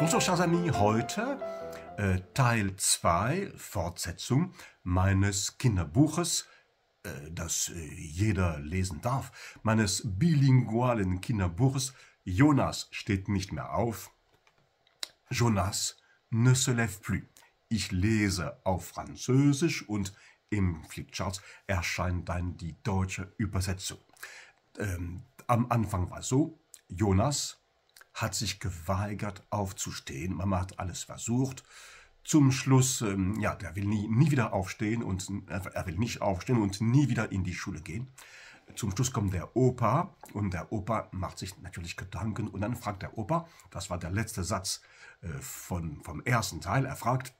Bonjour, chers amis, heute äh, Teil 2, Fortsetzung meines Kinderbuches, äh, das äh, jeder lesen darf, meines bilingualen Kinderbuches Jonas steht nicht mehr auf. Jonas ne se lève plus. Ich lese auf Französisch und im Flickcharts erscheint dann die deutsche Übersetzung. Ähm, am Anfang war so, Jonas hat sich geweigert aufzustehen. Mama hat alles versucht. Zum Schluss, ähm, ja, der will nie, nie wieder aufstehen und äh, er will nicht aufstehen und nie wieder in die Schule gehen. Zum Schluss kommt der Opa und der Opa macht sich natürlich Gedanken und dann fragt der Opa, das war der letzte Satz äh, von, vom ersten Teil, er fragt,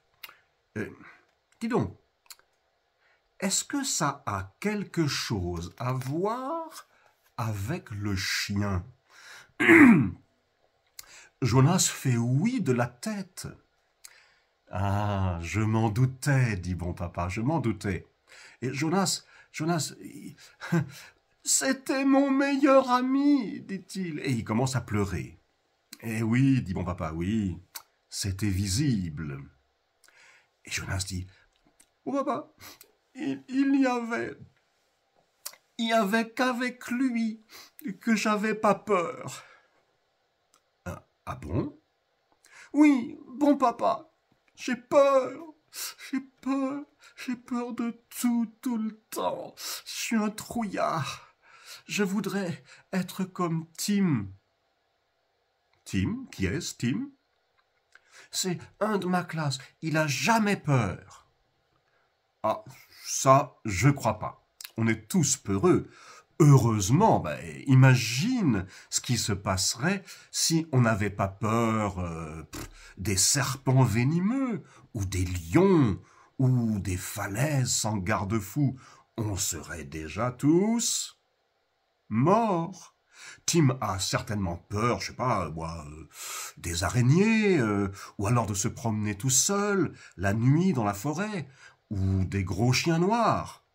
äh, Didon, est-ce que ça a quelque chose à voir avec le chien Jonas fait oui de la tête. Ah, je m'en doutais, dit bon papa, je m'en doutais. Et Jonas, Jonas, c'était mon meilleur ami, dit-il, et il commence à pleurer. Eh oui, dit bon papa, oui, c'était visible. Et Jonas dit, papa, il, avait, il n'y avait qu'avec lui que j'avais pas peur. Ah bon Oui, bon papa. J'ai peur. J'ai peur. J'ai peur de tout, tout le temps. Je suis un trouillard. Je voudrais être comme Tim. Tim Qui est-ce, Tim C'est un de ma classe. Il n'a jamais peur. Ah, ça, je crois pas. On est tous peureux heureusement, bah, imagine ce qui se passerait si on n'avait pas peur euh, des serpents venimeux, ou des lions, ou des falaises sans garde-fou. On serait déjà tous morts. Tim a certainement peur, je sais pas, euh, des araignées, euh, ou alors de se promener tout seul, la nuit dans la forêt, ou des gros chiens noirs.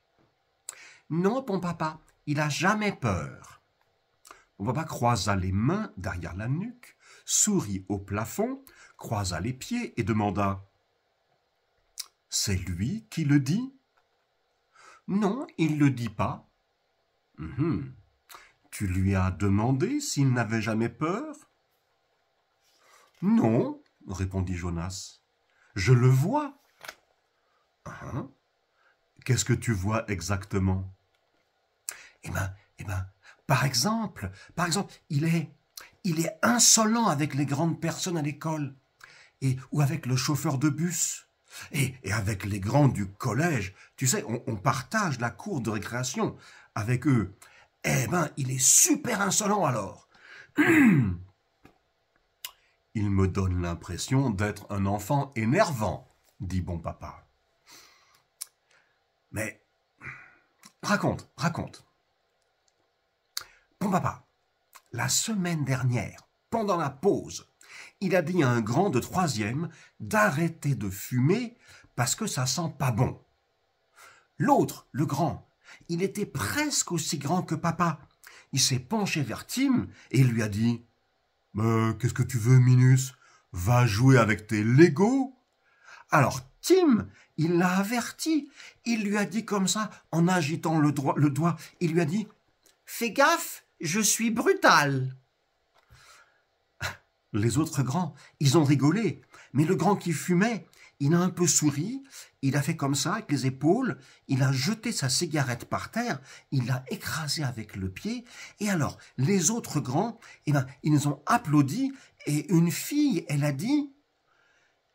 Non, bon papa, il n'a jamais peur. On croisa les mains derrière la nuque, sourit au plafond, croisa les pieds et demanda C'est lui qui le dit Non, il ne le dit pas. Hum, hum. Tu lui as demandé s'il n'avait jamais peur Non, répondit Jonas. Je le vois. Hein Qu'est-ce que tu vois exactement eh ben, eh par exemple, par exemple, il est, il est insolent avec les grandes personnes à l'école, et ou avec le chauffeur de bus, et, avec les grands du collège. Tu sais, on, on partage la cour de récréation avec eux. Eh ben, il est super insolent alors. Il me donne l'impression d'être un enfant énervant, dit bon papa. Mais raconte, raconte papa, la semaine dernière, pendant la pause, il a dit à un grand de troisième d'arrêter de fumer parce que ça sent pas bon. L'autre, le grand, il était presque aussi grand que papa. Il s'est penché vers Tim et lui a dit Mais qu'est-ce que tu veux, Minus Va jouer avec tes Lego Alors Tim, il l'a averti. Il lui a dit comme ça, en agitant le, le doigt il lui a dit Fais gaffe, je suis brutal. Les autres grands, ils ont rigolé, mais le grand qui fumait, il a un peu souri, il a fait comme ça avec les épaules, il a jeté sa cigarette par terre, il l'a écrasée avec le pied, et alors les autres grands, eh ben, ils ont applaudi, et une fille, elle a dit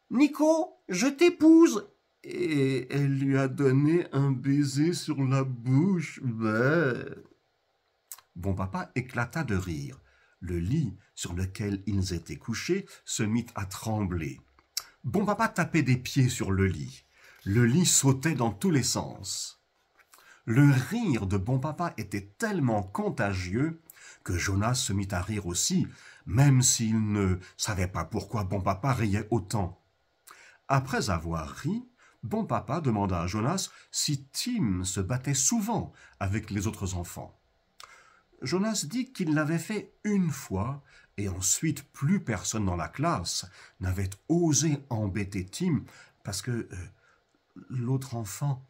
Nico, je t'épouse Et elle lui a donné un baiser sur la bouche. Ben. Bon papa éclata de rire. Le lit sur lequel ils étaient couchés se mit à trembler. Bon papa tapait des pieds sur le lit. Le lit sautait dans tous les sens. Le rire de bon papa était tellement contagieux que Jonas se mit à rire aussi, même s'il ne savait pas pourquoi bon papa riait autant. Après avoir ri, bon papa demanda à Jonas si Tim se battait souvent avec les autres enfants. Jonas dit qu'il l'avait fait une fois, et ensuite plus personne dans la classe n'avait osé embêter Tim parce que euh, l'autre enfant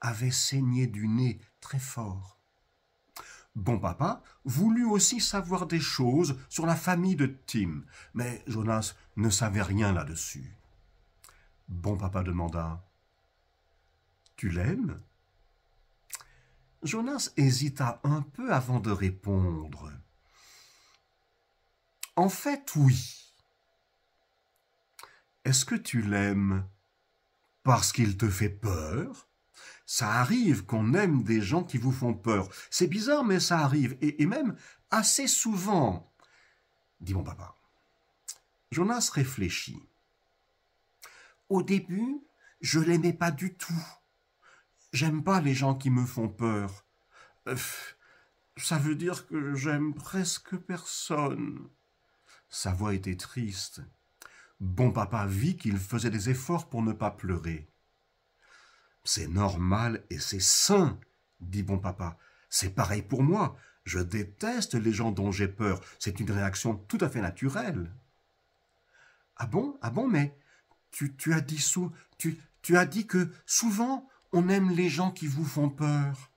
avait saigné du nez très fort. Bon papa voulut aussi savoir des choses sur la famille de Tim, mais Jonas ne savait rien là-dessus. Bon papa demanda Tu l'aimes Jonas hésita un peu avant de répondre. En fait, oui. Est-ce que tu l'aimes parce qu'il te fait peur Ça arrive qu'on aime des gens qui vous font peur. C'est bizarre, mais ça arrive, et, même assez souvent, dit mon papa. Jonas réfléchit. Au début, je l'aimais pas du tout. J'aime pas les gens qui me font peur. Euh, ça veut dire que j'aime presque personne. Sa voix était triste. Bon papa vit qu'il faisait des efforts pour ne pas pleurer. C'est normal et c'est sain, dit bon papa. C'est pareil pour moi. Je déteste les gens dont j'ai peur. C'est une réaction tout à fait naturelle. Ah bon Ah bon, mais tu, as dit sous, tu as dit que souvent on aime les gens qui vous font peur.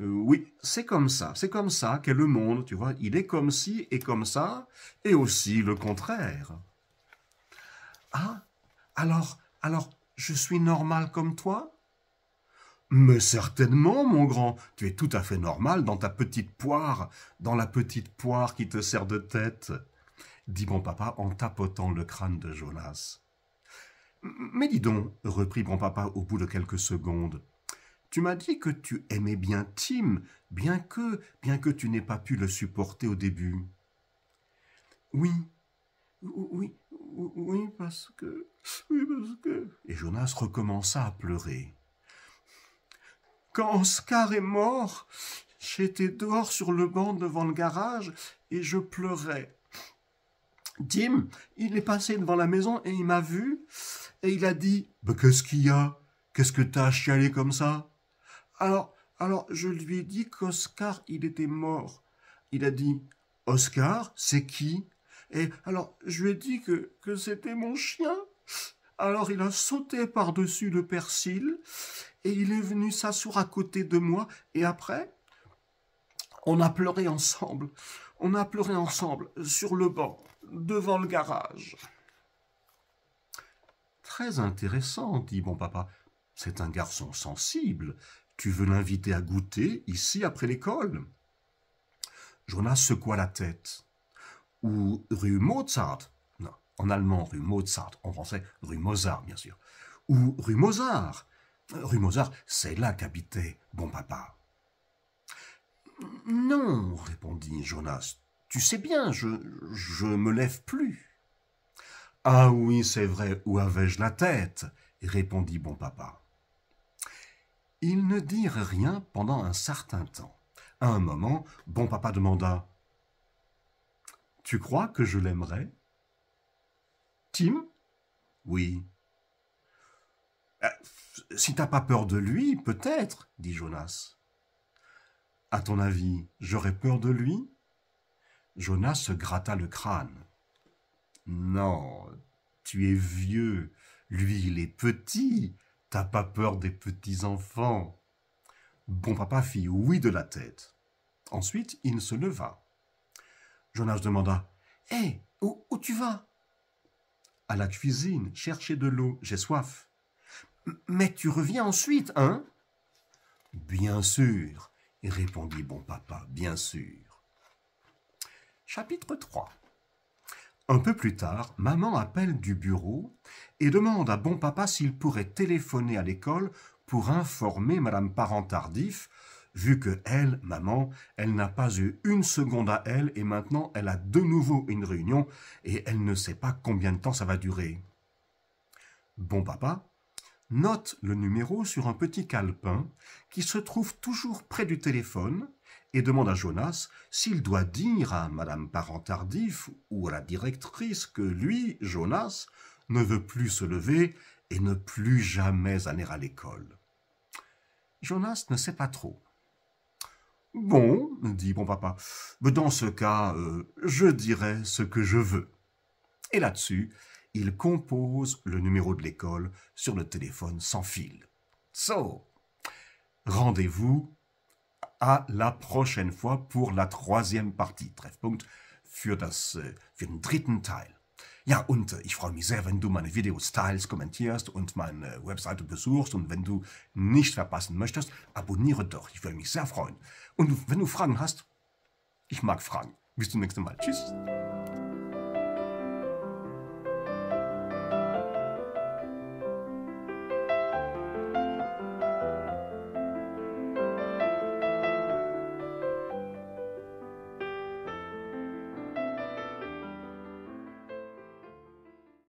Euh, oui, c'est comme ça, c'est comme ça qu'est le monde, tu vois. Il est comme ci et comme ça, et aussi le contraire. Ah, alors, alors, je suis normal comme toi mais certainement, mon grand, tu es tout à fait normal dans ta petite poire, dans la petite poire qui te sert de tête, dit mon papa en tapotant le crâne de Jonas. Mais dis donc, reprit mon papa au bout de quelques secondes, tu m'as dit que tu aimais bien Tim, bien que, bien que tu n'aies pas pu le supporter au début. Oui, oui, oui, parce que, oui, parce que. Et Jonas recommença à pleurer. Quand Oscar est mort, j'étais dehors sur le banc devant le garage et je pleurais. Jim, il est passé devant la maison et il m'a vu et il a dit bah, Qu'est-ce qu'il y a Qu'est-ce que t'as chialé comme ça Alors, alors je lui ai dit qu'Oscar, il était mort. Il a dit Oscar, c'est qui Et alors je lui ai dit que, que c'était mon chien. Alors il a sauté par-dessus le persil et il est venu s'asseoir à côté de moi et après, on a pleuré ensemble. On a pleuré ensemble sur le banc devant le garage. Très intéressant, dit bon papa. C'est un garçon sensible. Tu veux l'inviter à goûter ici après l'école Jonas secoua la tête. Ou rue Mozart. Non, en allemand, rue Mozart. En français, rue Mozart, bien sûr. Ou rue Mozart. Rue Mozart, c'est là qu'habitait bon papa. Non, répondit Jonas, tu sais bien, je je me lève plus. Ah oui, c'est vrai, où avais-je la tête répondit bon papa. Ils ne dirent rien pendant un certain temps. À un moment, bon papa demanda Tu crois que je l'aimerais Tim Oui. Euh, si t'as pas peur de lui, peut-être, dit Jonas. À ton avis, j'aurais peur de lui Jonas se gratta le crâne. Non, tu es vieux, lui il est petit, t'as pas peur des petits enfants. Bon papa fit oui de la tête. Ensuite, il se leva. Jonas demanda Hé, où, tu vas À la cuisine, chercher de l'eau, j'ai soif. Mais tu reviens ensuite, hein Bien sûr, répondit bon papa, bien sûr. Chapitre 3 Un peu plus tard, maman appelle du bureau et demande à bon papa s'il pourrait téléphoner à l'école pour informer madame Parent-Tardif, vu que elle, maman, elle n'a pas eu une seconde à elle et maintenant elle a de nouveau une réunion et elle ne sait pas combien de temps ça va durer. Bon papa note le numéro sur un petit calepin qui se trouve toujours près du téléphone et demande à Jonas s'il doit dire à Madame Parent Tardif ou à la directrice que lui, Jonas, ne veut plus se lever et ne plus jamais aller à l'école. Jonas ne sait pas trop. Bon, dit bon papa, dans ce cas, euh, je dirai ce que je veux. Et là-dessus, il compose le numéro de l'école sur le téléphone sans fil. So, rendez-vous à la prochaine fois pour la troisième partie. Treffpunkt für, das, äh, für den dritten Teil. Ja, und äh, ich freue mich sehr, wenn du meine Videos teilst, kommentierst und meine äh, Webseite besuchst. Und wenn du nicht verpassen möchtest, abonniere doch. Ich würde mich sehr freuen. Und wenn du Fragen hast, ich mag Fragen. Bis zum nächsten Mal. Tschüss.